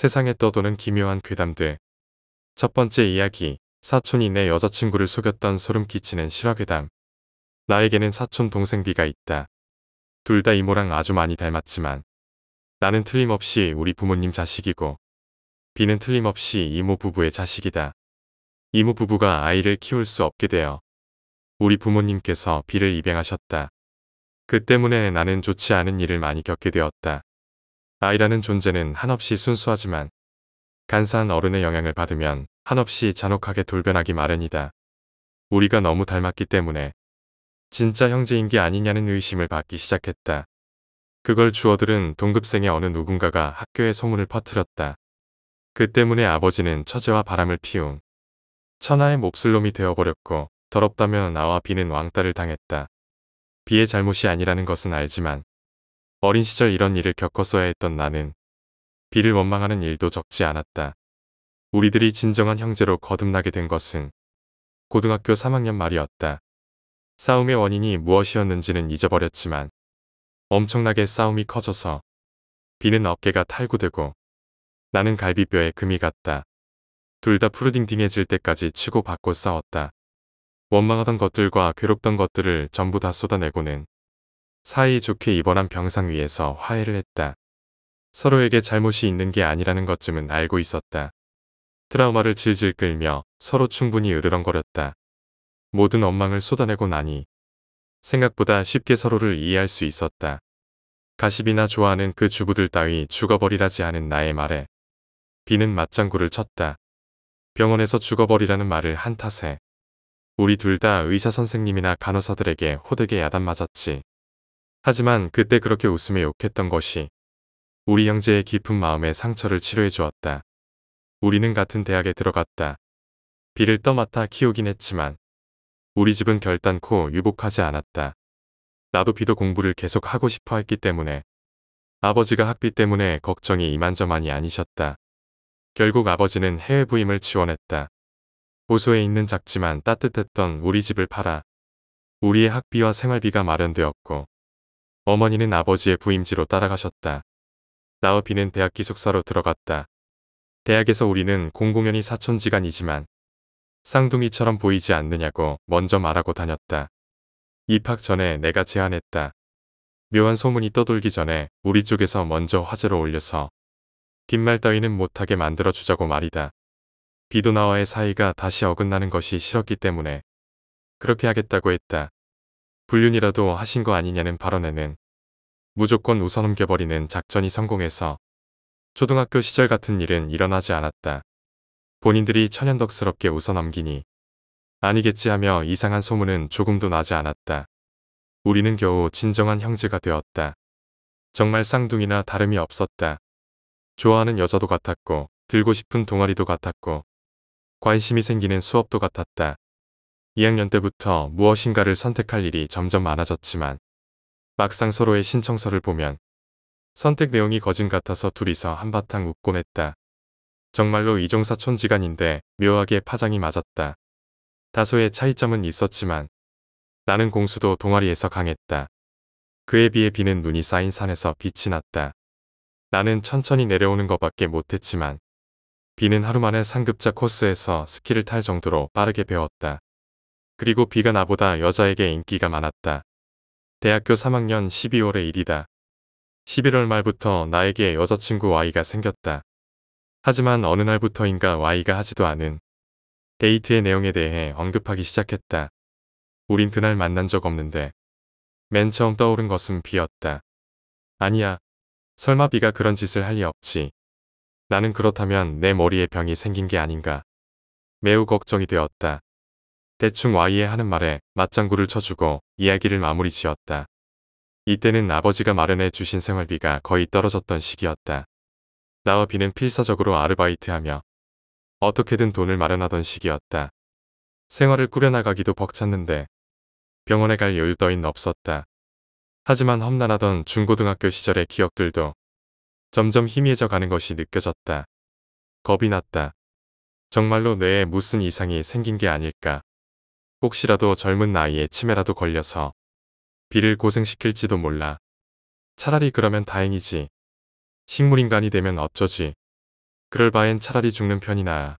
세상에 떠도는 기묘한 괴담들. 첫 번째 이야기, 사촌이 내 여자친구를 속였던 소름 끼치는 실화괴담. 나에게는 사촌 동생 비가 있다. 둘 다 이모랑 아주 많이 닮았지만 나는 틀림없이 우리 부모님 자식이고 비는 틀림없이 이모 부부의 자식이다. 이모 부부가 아이를 키울 수 없게 되어 우리 부모님께서 비를 입양하셨다. 그 때문에 나는 좋지 않은 일을 많이 겪게 되었다. 아이라는 존재는 한없이 순수하지만 간사한 어른의 영향을 받으면 한없이 잔혹하게 돌변하기 마련이다. 우리가 너무 닮았기 때문에 진짜 형제인 게 아니냐는 의심을 받기 시작했다. 그걸 주어들은 동급생의 어느 누군가가 학교에 소문을 퍼뜨렸다. 그 때문에 아버지는 처제와 바람을 피운 천하의 몹쓸놈이 되어버렸고 더럽다면 나와 비는 왕따를 당했다. 비의 잘못이 아니라는 것은 알지만 어린 시절 이런 일을 겪었어야 했던 나는 비를 원망하는 일도 적지 않았다. 우리들이 진정한 형제로 거듭나게 된 것은 고등학교 3학년 말이었다. 싸움의 원인이 무엇이었는지는 잊어버렸지만 엄청나게 싸움이 커져서 비는 어깨가 탈구되고 나는 갈비뼈에 금이 갔다. 둘 다 푸르딩딩해질 때까지 치고받고 싸웠다. 원망하던 것들과 괴롭던 것들을 전부 다 쏟아내고는 사이좋게 입원한 병상 위에서 화해를 했다. 서로에게 잘못이 있는 게 아니라는 것쯤은 알고 있었다. 트라우마를 질질 끌며 서로 충분히 으르렁거렸다. 모든 엉망을 쏟아내고 나니 생각보다 쉽게 서로를 이해할 수 있었다. 가십이나 좋아하는 그 주부들 따위 죽어버리라지 않은 나의 말에 비는 맞장구를 쳤다. 병원에서 죽어버리라는 말을 한 탓에 우리 둘 다 의사 선생님이나 간호사들에게 호되게 야단 맞았지. 하지만 그때 그렇게 웃음에 욕했던 것이 우리 형제의 깊은 마음의 상처를 치료해 주었다. 우리는 같은 대학에 들어갔다. 비를 떠맡아 키우긴 했지만 우리 집은 결단코 유복하지 않았다. 나도 비도 공부를 계속 하고 싶어 했기 때문에 아버지가 학비 때문에 걱정이 이만저만이 아니셨다. 결국 아버지는 해외 부임을 지원했다. 보소에 있는 작지만 따뜻했던 우리 집을 팔아 우리의 학비와 생활비가 마련되었고 어머니는 아버지의 부임지로 따라가셨다. 나우비는 대학 기숙사로 들어갔다. 대학에서 우리는 공공연히 사촌지간이지만 쌍둥이처럼 보이지 않느냐고 먼저 말하고 다녔다. 입학 전에 내가 제안했다. 묘한 소문이 떠돌기 전에 우리 쪽에서 먼저 화제로 올려서 뒷말 따위는 못하게 만들어주자고 말이다. 비도나와의 사이가 다시 어긋나는 것이 싫었기 때문에 그렇게 하겠다고 했다. 불륜이라도 하신 거 아니냐는 발언에는 무조건 웃어넘겨버리는 작전이 성공해서 초등학교 시절 같은 일은 일어나지 않았다. 본인들이 천연덕스럽게 웃어넘기니 아니겠지 하며 이상한 소문은 조금도 나지 않았다. 우리는 겨우 진정한 형제가 되었다. 정말 쌍둥이나 다름이 없었다. 좋아하는 여자도 같았고 들고 싶은 동아리도 같았고 관심이 생기는 수업도 같았다. 2학년 때부터 무엇인가를 선택할 일이 점점 많아졌지만 막상 서로의 신청서를 보면 선택 내용이 거진 같아서 둘이서 한바탕 웃곤 했다. 정말로 이종사촌 지간인데 묘하게 파장이 맞았다. 다소의 차이점은 있었지만 나는 공수도 동아리에서 강했다. 그에 비해 비는 눈이 쌓인 산에서 빛이 났다. 나는 천천히 내려오는 것밖에 못했지만 비는 하루 만에 상급자 코스에서 스키를 탈 정도로 빠르게 배웠다. 그리고 비가 나보다 여자에게 인기가 많았다. 대학교 3학년 12월의 일이다. 11월 말부터 나에게 여자친구 Y가 생겼다. 하지만 어느 날부터인가 Y가 하지도 않은 데이트의 내용에 대해 언급하기 시작했다. 우린 그날 만난 적 없는데 맨 처음 떠오른 것은 비였다 아니야. 설마 비가 그런 짓을 할 리 없지. 나는 그렇다면 내 머리에 병이 생긴 게 아닌가. 매우 걱정이 되었다. 대충 와이에 하는 말에 맞장구를 쳐주고 이야기를 마무리 지었다. 이때는 아버지가 마련해 주신 생활비가 거의 떨어졌던 시기였다. 나와 비는 필사적으로 아르바이트하며 어떻게든 돈을 마련하던 시기였다. 생활을 꾸려나가기도 벅찼는데 병원에 갈 여유 더인 없었다. 하지만 험난하던 중고등학교 시절의 기억들도 점점 희미해져 가는 것이 느껴졌다. 겁이 났다. 정말로 뇌에 무슨 이상이 생긴 게 아닐까. 혹시라도 젊은 나이에 치매라도 걸려서 비를 고생시킬지도 몰라. 차라리 그러면 다행이지. 식물인간이 되면 어쩌지. 그럴 바엔 차라리 죽는 편이 나아.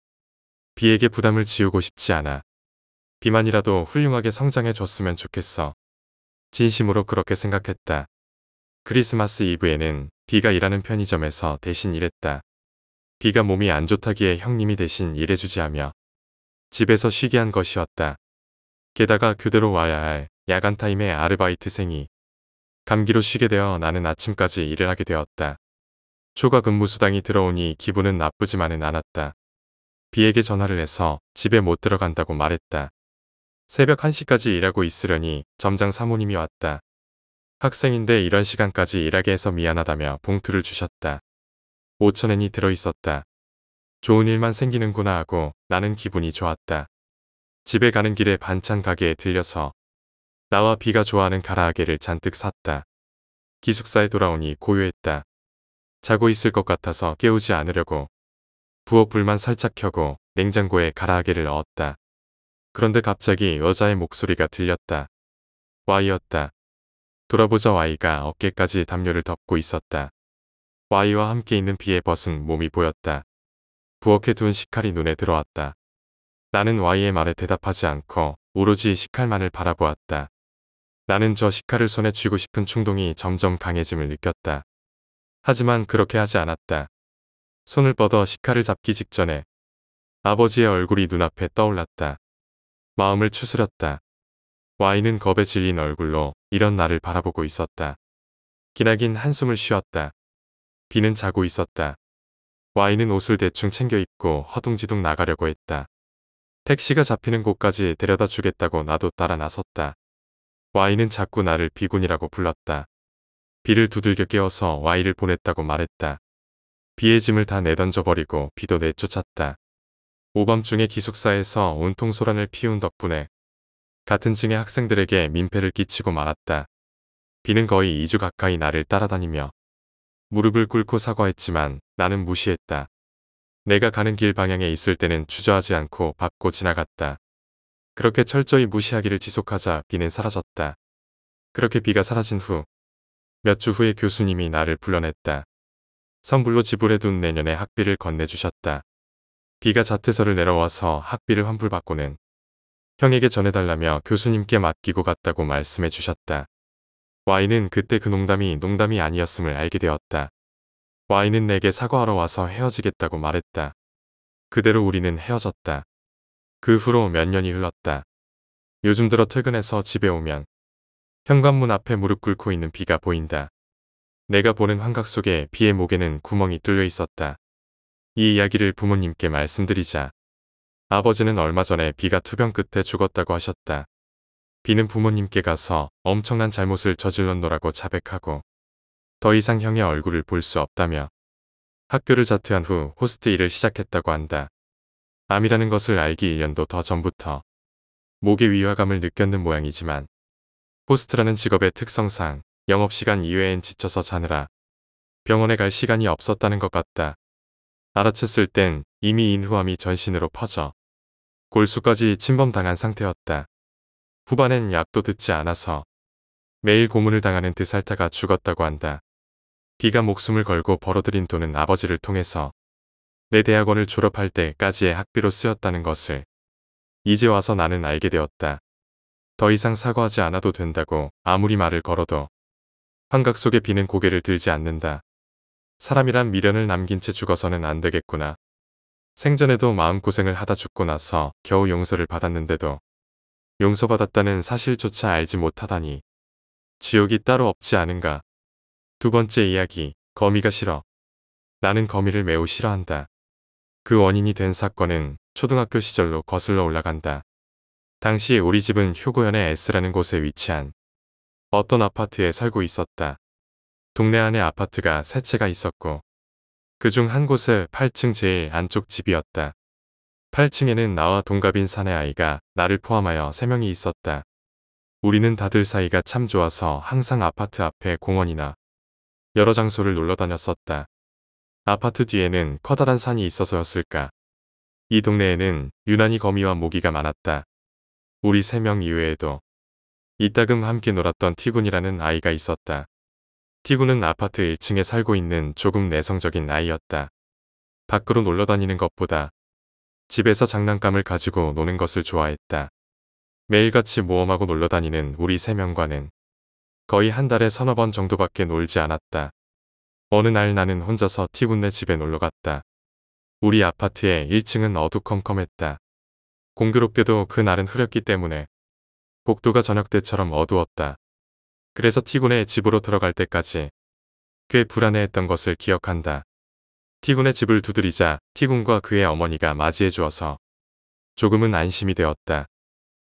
비에게 부담을 지우고 싶지 않아. 비만이라도 훌륭하게 성장해 줬으면 좋겠어. 진심으로 그렇게 생각했다. 크리스마스 이브에는 비가 일하는 편의점에서 대신 일했다. 비가 몸이 안 좋다기에 형님이 대신 일해주지 하며 집에서 쉬게 한 것이었다. 게다가 교대로 와야 할 야간 타임의 아르바이트생이 감기로 쉬게 되어 나는 아침까지 일을 하게 되었다. 초과 근무 수당이 들어오니 기분은 나쁘지만은 않았다. 비에게 전화를 해서 집에 못 들어간다고 말했다. 새벽 1시까지 일하고 있으려니 점장 사모님이 왔다. 학생인데 이런 시간까지 일하게 해서 미안하다며 봉투를 주셨다. 5천엔이 들어있었다. 좋은 일만 생기는구나 하고 나는 기분이 좋았다. 집에 가는 길에 반찬 가게에 들려서 나와 비가 좋아하는 가라아게를 잔뜩 샀다. 기숙사에 돌아오니 고요했다. 자고 있을 것 같아서 깨우지 않으려고 부엌 불만 살짝 켜고 냉장고에 가라아게를 넣었다. 그런데 갑자기 여자의 목소리가 들렸다. 와이였다. 돌아보자 와이가 어깨까지 담요를 덮고 있었다. 와이와 함께 있는 비에 벗은 몸이 보였다. 부엌에 둔 식칼이 눈에 들어왔다. 나는 Y의 말에 대답하지 않고 오로지 시칼만을 바라보았다. 나는 저 시칼을 손에 쥐고 싶은 충동이 점점 강해짐을 느꼈다. 하지만 그렇게 하지 않았다. 손을 뻗어 시칼을 잡기 직전에 아버지의 얼굴이 눈앞에 떠올랐다. 마음을 추스렸다. 와인은 겁에 질린 얼굴로 이런 나를 바라보고 있었다. 기나긴 한숨을 쉬었다. 비는 자고 있었다. 와인은 옷을 대충 챙겨 입고 허둥지둥 나가려고 했다. 택시가 잡히는 곳까지 데려다 주겠다고 나도 따라 나섰다. 와이는 자꾸 나를 비군이라고 불렀다. 비를 두들겨 깨워서 와이를 보냈다고 말했다. 비의 짐을 다 내던져 버리고 비도 내쫓았다. 오밤중에 기숙사에서 온통 소란을 피운 덕분에 같은 층의 학생들에게 민폐를 끼치고 말았다. 비는 거의 2주 가까이 나를 따라다니며 무릎을 꿇고 사과했지만 나는 무시했다. 내가 가는 길 방향에 있을 때는 주저하지 않고 밟고 지나갔다. 그렇게 철저히 무시하기를 지속하자 비는 사라졌다. 그렇게 비가 사라진 후 몇 주 후에 교수님이 나를 불러냈다. 선불로 지불해둔 내년의 학비를 건네주셨다. 비가 자퇴서를 내려와서 학비를 환불받고는 형에게 전해달라며 교수님께 맡기고 갔다고 말씀해 주셨다. 와인은 그때 그 농담이 농담이 아니었음을 알게 되었다. 와인은 내게 사과하러 와서 헤어지겠다고 말했다. 그대로 우리는 헤어졌다. 그 후로 몇 년이 흘렀다. 요즘 들어 퇴근해서 집에 오면 현관문 앞에 무릎 꿇고 있는 비가 보인다. 내가 보는 환각 속에 비의 목에는 구멍이 뚫려 있었다. 이 이야기를 부모님께 말씀드리자. 아버지는 얼마 전에 비가 투병 끝에 죽었다고 하셨다. 비는 부모님께 가서 엄청난 잘못을 저질렀노라고 자백하고 더 이상 형의 얼굴을 볼 수 없다며 학교를 자퇴한 후 호스트 일을 시작했다고 한다. 암이라는 것을 알기 1년도 더 전부터 목의 위화감을 느꼈는 모양이지만 호스트라는 직업의 특성상 영업시간 이외엔 지쳐서 자느라 병원에 갈 시간이 없었다는 것 같다. 알아챘을 땐 이미 인후암이 전신으로 퍼져 골수까지 침범당한 상태였다. 후반엔 약도 듣지 않아서 매일 고문을 당하는 드살타가 죽었다고 한다. 그가 목숨을 걸고 벌어들인 돈은 아버지를 통해서 내 대학원을 졸업할 때까지의 학비로 쓰였다는 것을 이제 와서 나는 알게 되었다. 더 이상 사과하지 않아도 된다고 아무리 말을 걸어도 환각 속에 비는 고개를 들지 않는다. 사람이란 미련을 남긴 채 죽어서는 안 되겠구나. 생전에도 마음고생을 하다 죽고 나서 겨우 용서를 받았는데도 용서받았다는 사실조차 알지 못하다니 지옥이 따로 없지 않은가. 두 번째 이야기, 거미가 싫어. 나는 거미를 매우 싫어한다. 그 원인이 된 사건은 초등학교 시절로 거슬러 올라간다. 당시 우리 집은 효고현의 S라는 곳에 위치한 어떤 아파트에 살고 있었다. 동네 안에 아파트가 세 채가 있었고 그 중 한 곳에 8층 제일 안쪽 집이었다. 8층에는 나와 동갑인 사내 아이가 나를 포함하여 3명이 있었다. 우리는 다들 사이가 참 좋아서 항상 아파트 앞에 공원이나 여러 장소를 놀러 다녔었다. 아파트 뒤에는 커다란 산이 있어서였을까. 이 동네에는 유난히 거미와 모기가 많았다. 우리 세 명 이외에도 이따금 함께 놀았던 티군이라는 아이가 있었다. 티군은 아파트 1층에 살고 있는 조금 내성적인 아이였다. 밖으로 놀러 다니는 것보다 집에서 장난감을 가지고 노는 것을 좋아했다. 매일같이 모험하고 놀러 다니는 우리 세 명과는 거의 한 달에 서너 번 정도밖에 놀지 않았다. 어느 날 나는 혼자서 티군네 집에 놀러갔다. 우리 아파트의 1층은 어두컴컴했다. 공교롭게도 그날은 흐렸기 때문에 복도가 저녁 때처럼 어두웠다. 그래서 티군의 집으로 들어갈 때까지 꽤 불안해했던 것을 기억한다. 티군의 집을 두드리자 티군과 그의 어머니가 맞이해 주어서 조금은 안심이 되었다.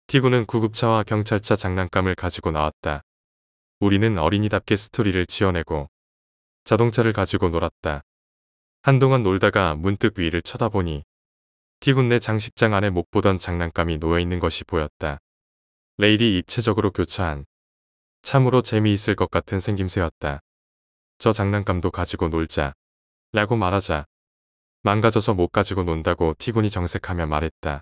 티군은 구급차와 경찰차 장난감을 가지고 나왔다. 우리는 어린이답게 스토리를 지어내고 자동차를 가지고 놀았다. 한동안 놀다가 문득 위를 쳐다보니 티군네 장식장 안에 못 보던 장난감이 놓여있는 것이 보였다. 레일이 입체적으로 교차한 참으로 재미있을 것 같은 생김새였다. 저 장난감도 가지고 놀자 라고 말하자 망가져서 못 가지고 논다고 티군이 정색하며 말했다.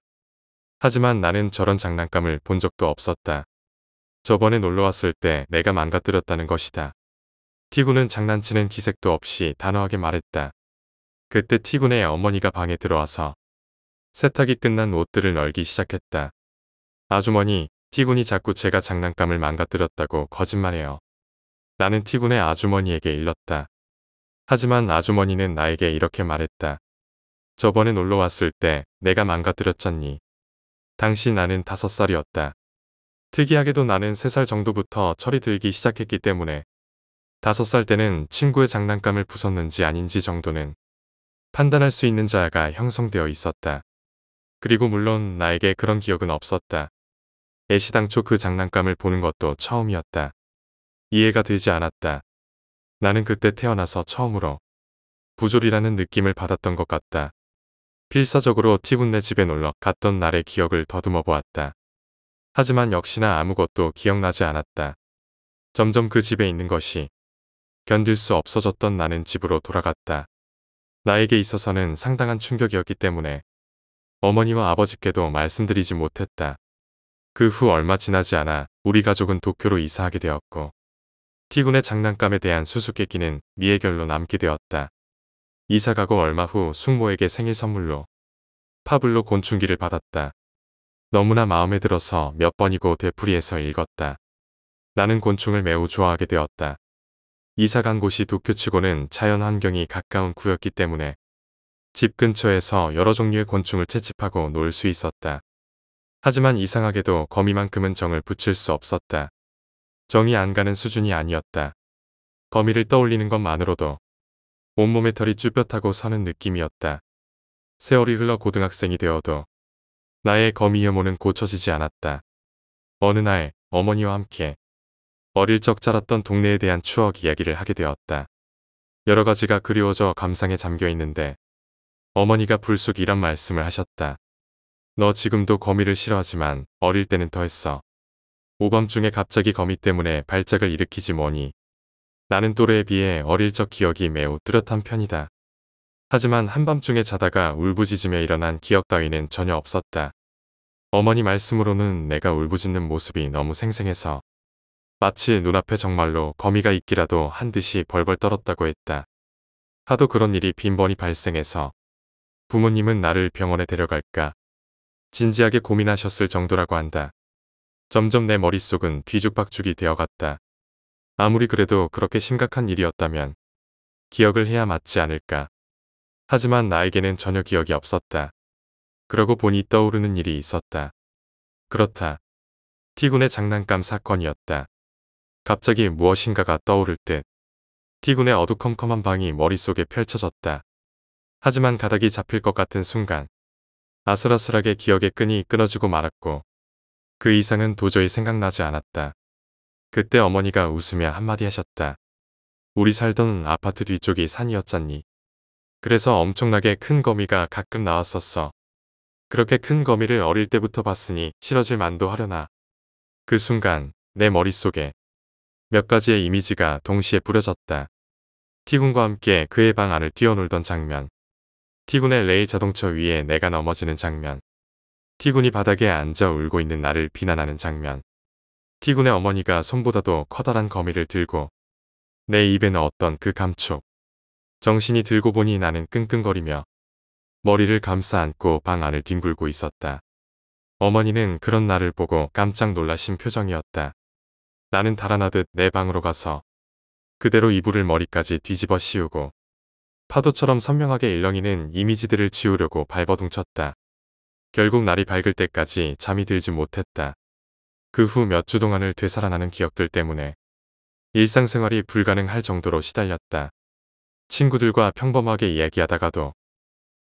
하지만 나는 저런 장난감을 본 적도 없었다. 저번에 놀러왔을 때 내가 망가뜨렸다는 것이다. 티군은 장난치는 기색도 없이 단호하게 말했다. 그때 티군의 어머니가 방에 들어와서 세탁이 끝난 옷들을 널기 시작했다. 아주머니, 티군이 자꾸 제가 장난감을 망가뜨렸다고 거짓말해요. 나는 티군의 아주머니에게 일렀다. 하지만 아주머니는 나에게 이렇게 말했다. 저번에 놀러 왔을 때 내가 망가뜨렸잖니. 당시 나는 다섯 살이었다. 특이하게도 나는 3살 정도부터 철이 들기 시작했기 때문에 5살 때는 친구의 장난감을 부쉈는지 아닌지 정도는 판단할 수 있는 자아가 형성되어 있었다. 그리고 물론 나에게 그런 기억은 없었다. 애시당초 그 장난감을 보는 것도 처음이었다. 이해가 되지 않았다. 나는 그때 태어나서 처음으로 부조리라는 느낌을 받았던 것 같다. 필사적으로 티군네 집에 놀러 갔던 날의 기억을 더듬어 보았다. 하지만 역시나 아무것도 기억나지 않았다. 점점 그 집에 있는 것이 견딜 수 없어졌던 나는 집으로 돌아갔다. 나에게 있어서는 상당한 충격이었기 때문에 어머니와 아버지께도 말씀드리지 못했다. 그 후 얼마 지나지 않아 우리 가족은 도쿄로 이사하게 되었고 티군의 장난감에 대한 수수께끼는 미해결로 남게 되었다. 이사 가고 얼마 후 숙모에게 생일 선물로 파블로 곤충기를 받았다. 너무나 마음에 들어서 몇 번이고 되풀이해서 읽었다. 나는 곤충을 매우 좋아하게 되었다. 이사 간 곳이 도쿄치고는 자연 환경이 가까운 구였기 때문에 집 근처에서 여러 종류의 곤충을 채집하고 놀 수 있었다. 하지만 이상하게도 거미만큼은 정을 붙일 수 없었다. 정이 안 가는 수준이 아니었다. 거미를 떠올리는 것만으로도 온몸의 털이 쭈뼛하고 서는 느낌이었다. 세월이 흘러 고등학생이 되어도 나의 거미 혐오는 고쳐지지 않았다. 어느 날 어머니와 함께 어릴 적 자랐던 동네에 대한 추억 이야기를 하게 되었다. 여러 가지가 그리워져 감상에 잠겨 있는데 어머니가 불쑥 이런 말씀을 하셨다. 너 지금도 거미를 싫어하지만 어릴 때는 더했어. 오밤중에 갑자기 거미 때문에 발작을 일으키지 뭐니. 나는 또래에 비해 어릴 적 기억이 매우 뚜렷한 편이다. 하지만 한밤중에 자다가 울부짖으며 일어난 기억 따위는 전혀 없었다. 어머니 말씀으로는 내가 울부짖는 모습이 너무 생생해서 마치 눈앞에 정말로 거미가 있기라도 한 듯이 벌벌 떨었다고 했다. 하도 그런 일이 빈번히 발생해서 부모님은 나를 병원에 데려갈까 진지하게 고민하셨을 정도라고 한다. 점점 내 머릿속은 뒤죽박죽이 되어갔다. 아무리 그래도 그렇게 심각한 일이었다면 기억을 해야 맞지 않을까. 하지만 나에게는 전혀 기억이 없었다. 그러고 보니 떠오르는 일이 있었다. 그렇다. 티군의 장난감 사건이었다. 갑자기 무엇인가가 떠오를 듯 티군의 어두컴컴한 방이 머릿속에 펼쳐졌다. 하지만 가닥이 잡힐 것 같은 순간 아슬아슬하게 기억의 끈이 끊어지고 말았고 그 이상은 도저히 생각나지 않았다. 그때 어머니가 웃으며 한마디 하셨다. 우리 살던 아파트 뒤쪽이 산이었잖니. 그래서 엄청나게 큰 거미가 가끔 나왔었어. 그렇게 큰 거미를 어릴 때부터 봤으니 싫어질 만도 하려나. 그 순간 내 머릿속에 몇 가지의 이미지가 동시에 뿌려졌다. 티군과 함께 그의 방 안을 뛰어놀던 장면. 티군의 레일 자동차 위에 내가 넘어지는 장면. 티군이 바닥에 앉아 울고 있는 나를 비난하는 장면. 티군의 어머니가 손보다도 커다란 거미를 들고 내 입에 넣었던 그 감촉. 정신이 들고 보니 나는 끙끙거리며 머리를 감싸 안고 방 안을 뒹굴고 있었다. 어머니는 그런 나를 보고 깜짝 놀라신 표정이었다. 나는 달아나듯 내 방으로 가서 그대로 이불을 머리까지 뒤집어 씌우고 파도처럼 선명하게 일렁이는 이미지들을 지우려고 발버둥쳤다. 결국 날이 밝을 때까지 잠이 들지 못했다. 그 후 몇 주 동안을 되살아나는 기억들 때문에 일상생활이 불가능할 정도로 시달렸다. 친구들과 평범하게 이야기하다가도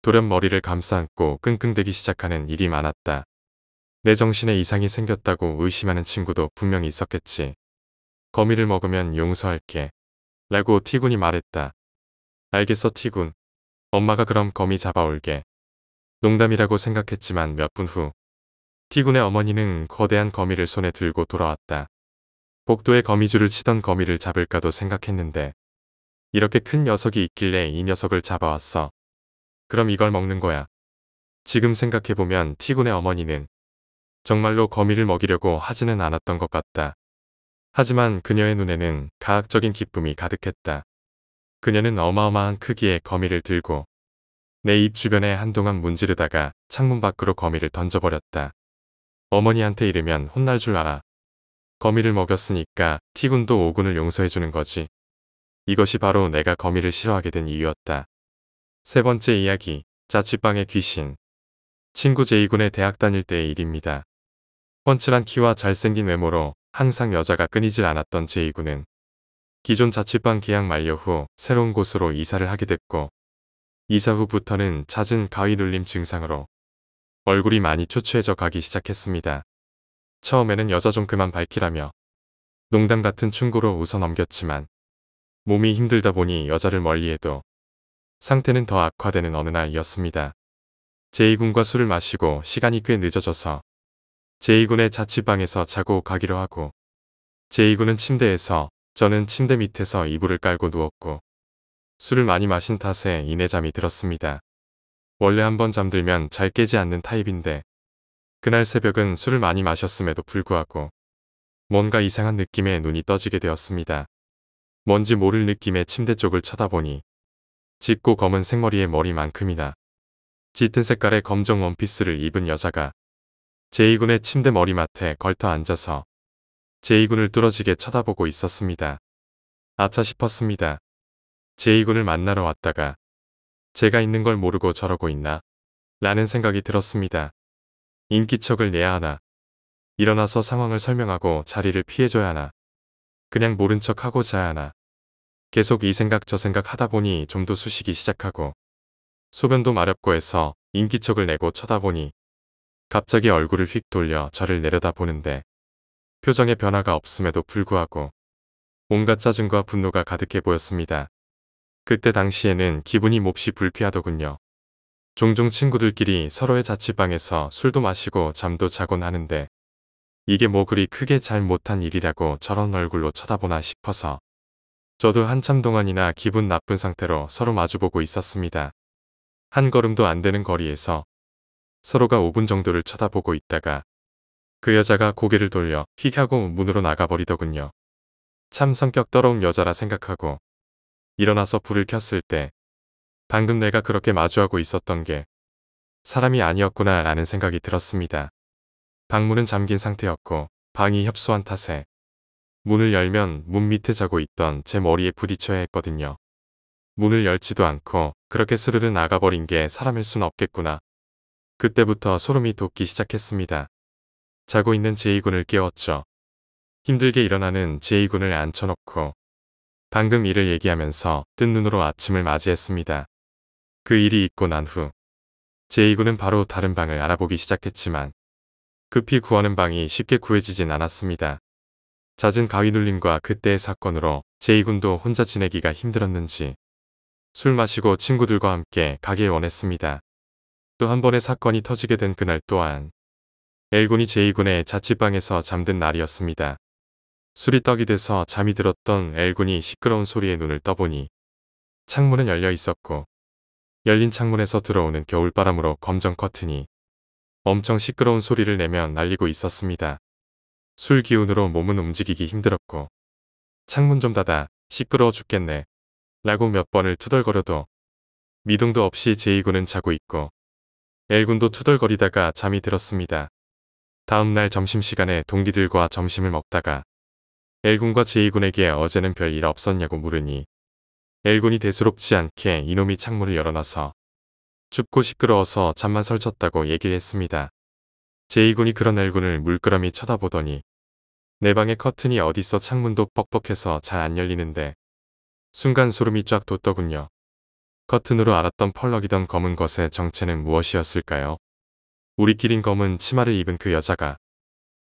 돌연 머리를 감싸안고 끙끙대기 시작하는 일이 많았다. 내 정신에 이상이 생겼다고 의심하는 친구도 분명히 있었겠지. 거미를 먹으면 용서할게. 라고 티군이 말했다. 알겠어 티군. 엄마가 그럼 거미 잡아올게. 농담이라고 생각했지만 몇 분 후 티군의 어머니는 거대한 거미를 손에 들고 돌아왔다. 복도에 거미줄을 치던 거미를 잡을까도 생각했는데 이렇게 큰 녀석이 있길래 이 녀석을 잡아왔어. 그럼 이걸 먹는 거야. 지금 생각해보면 티군의 어머니는 정말로 거미를 먹이려고 하지는 않았던 것 같다. 하지만 그녀의 눈에는 가학적인 기쁨이 가득했다. 그녀는 어마어마한 크기의 거미를 들고 내 입 주변에 한동안 문지르다가 창문 밖으로 거미를 던져버렸다. 어머니한테 이르면 혼날 줄 알아. 거미를 먹였으니까 티군도 오군을 용서해주는 거지. 이것이 바로 내가 거미를 싫어하게 된 이유였다. 세 번째 이야기, 자취방의 귀신. 친구 제2군의 대학 다닐 때의 일입니다. 펀칠한 키와 잘생긴 외모로 항상 여자가 끊이질 않았던 제2군은 기존 자취방 계약 만료 후 새로운 곳으로 이사를 하게 됐고 이사 후부터는 잦은 가위 눌림 증상으로 얼굴이 많이 초췌해져 가기 시작했습니다. 처음에는 여자 좀 그만 밝히라며 농담 같은 충고로 웃어 넘겼지만 몸이 힘들다 보니 여자를 멀리해도 상태는 더 악화되는 어느 날이었습니다. 제2군과 술을 마시고 시간이 꽤 늦어져서 제2군의 자취방에서 자고 가기로 하고 제2군은 침대에서 저는 침대 밑에서 이불을 깔고 누웠고 술을 많이 마신 탓에 이내 잠이 들었습니다. 원래 한번 잠들면 잘 깨지 않는 타입인데 그날 새벽은 술을 많이 마셨음에도 불구하고 뭔가 이상한 느낌에 눈이 떠지게 되었습니다. 뭔지 모를 느낌의 침대 쪽을 쳐다보니 짙고 검은 생머리의 머리만큼이나 짙은 색깔의 검정 원피스를 입은 여자가 제2군의 침대 머리맡에 걸터 앉아서 제2군을 뚫어지게 쳐다보고 있었습니다. 아차 싶었습니다. 제2군을 만나러 왔다가 제가 있는 걸 모르고 저러고 있나? 라는 생각이 들었습니다. 인기척을 내야 하나? 일어나서 상황을 설명하고 자리를 피해줘야 하나? 그냥 모른 척 하고 자야 하나. 계속 이 생각 저 생각 하다 보니 좀 더수시기 시작하고 소변도 마렵고 해서 인기척을 내고 쳐다보니 갑자기 얼굴을 휙 돌려 저를 내려다보는데 표정의 변화가 없음에도 불구하고 온갖 짜증과 분노가 가득해 보였습니다. 그때 당시에는 기분이 몹시 불쾌하더군요. 종종 친구들끼리 서로의 자취방에서 술도 마시고 잠도 자곤 하는데 이게 뭐 그리 크게 잘 못한 일이라고 저런 얼굴로 쳐다보나 싶어서 저도 한참 동안이나 기분 나쁜 상태로 서로 마주보고 있었습니다. 한 걸음도 안 되는 거리에서 서로가 5분 정도를 쳐다보고 있다가 그 여자가 고개를 돌려 휙 하고 문으로 나가버리더군요. 참 성격 떨어운 여자라 생각하고 일어나서 불을 켰을 때 방금 내가 그렇게 마주하고 있었던 게 사람이 아니었구나 라는 생각이 들었습니다. 방문은 잠긴 상태였고 방이 협소한 탓에 문을 열면 문 밑에 자고 있던 제 머리에 부딪혀야 했거든요. 문을 열지도 않고 그렇게 스르르 나가버린 게 사람일 순 없겠구나. 그때부터 소름이 돋기 시작했습니다. 자고 있는 제이군을 깨웠죠. 힘들게 일어나는 제이군을 앉혀놓고 방금 일을 얘기하면서 뜬 눈으로 아침을 맞이했습니다. 그 일이 있고 난 후 제이군은 바로 다른 방을 알아보기 시작했지만 급히 구하는 방이 쉽게 구해지진 않았습니다. 잦은 가위 눌림과 그때의 사건으로 제2군도 혼자 지내기가 힘들었는지 술 마시고 친구들과 함께 가게에 원했습니다. 또 한 번의 사건이 터지게 된 그날 또한 L군이 제2군의 자취방에서 잠든 날이었습니다. 술이 떡이 돼서 잠이 들었던 L군이 시끄러운 소리에 눈을 떠보니 창문은 열려 있었고 열린 창문에서 들어오는 겨울바람으로 검정 커튼이 엄청 시끄러운 소리를 내며 날리고 있었습니다. 술 기운으로 몸은 움직이기 힘들었고 창문 좀 닫아 시끄러워 죽겠네 라고 몇 번을 투덜거려도 미동도 없이 제2군은 자고 있고 L군도 투덜거리다가 잠이 들었습니다. 다음날 점심시간에 동기들과 점심을 먹다가 L군과 제2군에게 어제는 별일 없었냐고 물으니 L군이 대수롭지 않게 이놈이 창문을 열어놔서 춥고 시끄러워서 잠만 설쳤다고 얘기를 했습니다. 제2군이 그런 L군을 물끄러미 쳐다보더니 내 방의 커튼이 어디서 창문도 뻑뻑해서 잘 안 열리는데 순간 소름이 쫙 돋더군요. 커튼으로 알았던 펄럭이던 검은 것의 정체는 무엇이었을까요? 우리끼린 검은 치마를 입은 그 여자가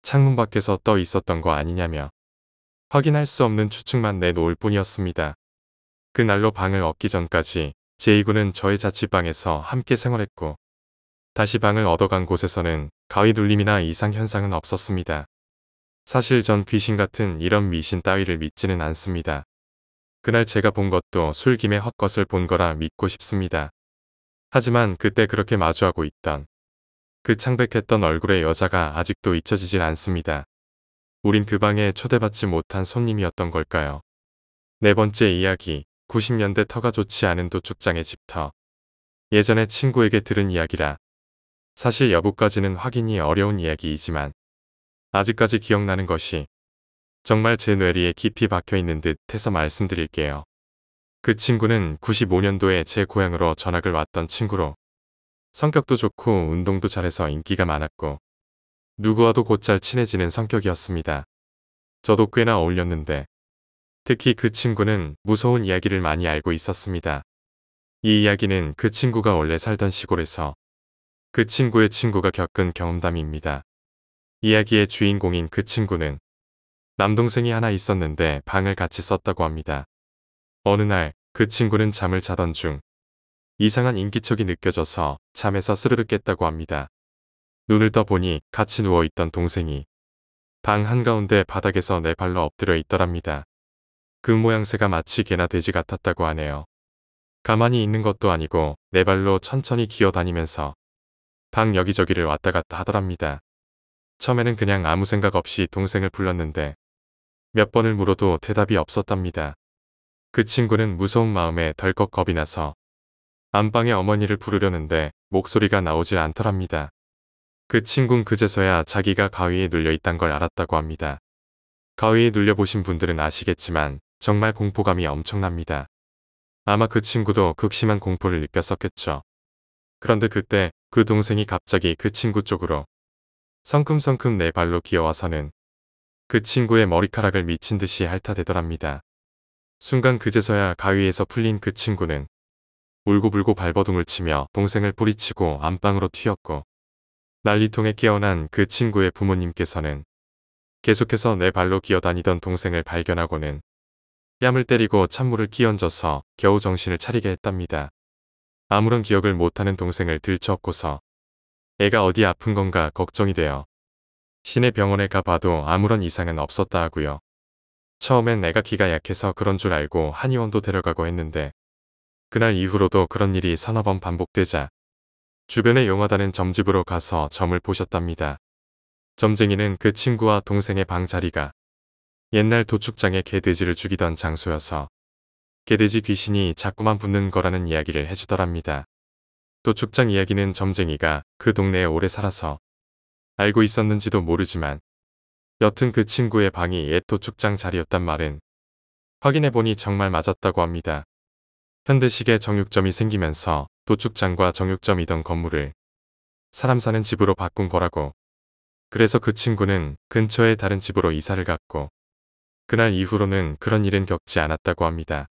창문 밖에서 떠 있었던 거 아니냐며 확인할 수 없는 추측만 내놓을 뿐이었습니다. 그날로 방을 얻기 전까지 제2구는 저의 자취방에서 함께 생활했고 다시 방을 얻어간 곳에서는 가위 눌림이나 이상 현상은 없었습니다. 사실 전 귀신 같은 이런 미신 따위를 믿지는 않습니다. 그날 제가 본 것도 술김에 헛것을 본 거라 믿고 싶습니다. 하지만 그때 그렇게 마주하고 있던 그 창백했던 얼굴의 여자가 아직도 잊혀지질 않습니다. 우린 그 방에 초대받지 못한 손님이었던 걸까요? 네 번째 이야기 90년대 터가 좋지 않은 도축장의 집터. 예전에 친구에게 들은 이야기라. 사실 여부까지는 확인이 어려운 이야기이지만 아직까지 기억나는 것이 정말 제 뇌리에 깊이 박혀있는 듯 해서 말씀드릴게요. 그 친구는 95년도에 제 고향으로 전학을 왔던 친구로 성격도 좋고 운동도 잘해서 인기가 많았고 누구와도 곧잘 친해지는 성격이었습니다. 저도 꽤나 어울렸는데 특히 그 친구는 무서운 이야기를 많이 알고 있었습니다. 이 이야기는 그 친구가 원래 살던 시골에서 그 친구의 친구가 겪은 경험담입니다. 이야기의 주인공인 그 친구는 남동생이 하나 있었는데 방을 같이 썼다고 합니다. 어느 날 그 친구는 잠을 자던 중 이상한 인기척이 느껴져서 잠에서 스르륵 깼다고 합니다. 눈을 떠보니 같이 누워있던 동생이 방 한가운데 바닥에서 내 발로 엎드려 있더랍니다. 그 모양새가 마치 개나 돼지 같았다고 하네요. 가만히 있는 것도 아니고 네 발로 천천히 기어다니면서 방 여기저기를 왔다 갔다 하더랍니다. 처음에는 그냥 아무 생각 없이 동생을 불렀는데 몇 번을 물어도 대답이 없었답니다. 그 친구는 무서운 마음에 덜컥 겁이 나서 안방에 어머니를 부르려는데 목소리가 나오질 않더랍니다. 그친구는 그제서야 자기가 가위에 눌려 있단 걸 알았다고 합니다. 가위에 눌려 보신 분들은 아시겠지만 정말 공포감이 엄청납니다. 아마 그 친구도 극심한 공포를 느꼈었겠죠. 그런데 그때 그 동생이 갑자기 그 친구 쪽으로 성큼성큼 내 발로 기어와서는 그 친구의 머리카락을 미친 듯이 핥아대더랍니다. 순간 그제서야 가위에서 풀린 그 친구는 울고불고 발버둥을 치며 동생을 뿌리치고 안방으로 튀었고 난리통에 깨어난 그 친구의 부모님께서는 계속해서 내 발로 기어다니던 동생을 발견하고는 뺨을 때리고 찬물을 끼얹어서 겨우 정신을 차리게 했답니다. 아무런 기억을 못하는 동생을 들쳐업고서 애가 어디 아픈 건가 걱정이 되어 시내 병원에 가봐도 아무런 이상은 없었다 하고요. 처음엔 애가 키가 약해서 그런 줄 알고 한의원도 데려가고 했는데 그날 이후로도 그런 일이 서너 번 반복되자 주변에 용하다는 점집으로 가서 점을 보셨답니다. 점쟁이는 그 친구와 동생의 방 자리가 옛날 도축장에 개돼지를 죽이던 장소여서 개돼지 귀신이 자꾸만 붙는 거라는 이야기를 해주더랍니다. 도축장 이야기는 점쟁이가 그 동네에 오래 살아서 알고 있었는지도 모르지만 여튼 그 친구의 방이 옛 도축장 자리였단 말은 확인해보니 정말 맞았다고 합니다. 현대식의 정육점이 생기면서 도축장과 정육점이던 건물을 사람 사는 집으로 바꾼 거라고. 그래서 그 친구는 근처에 다른 집으로 이사를 갔고 그날 이후로는 그런 일은 겪지 않았다고 합니다.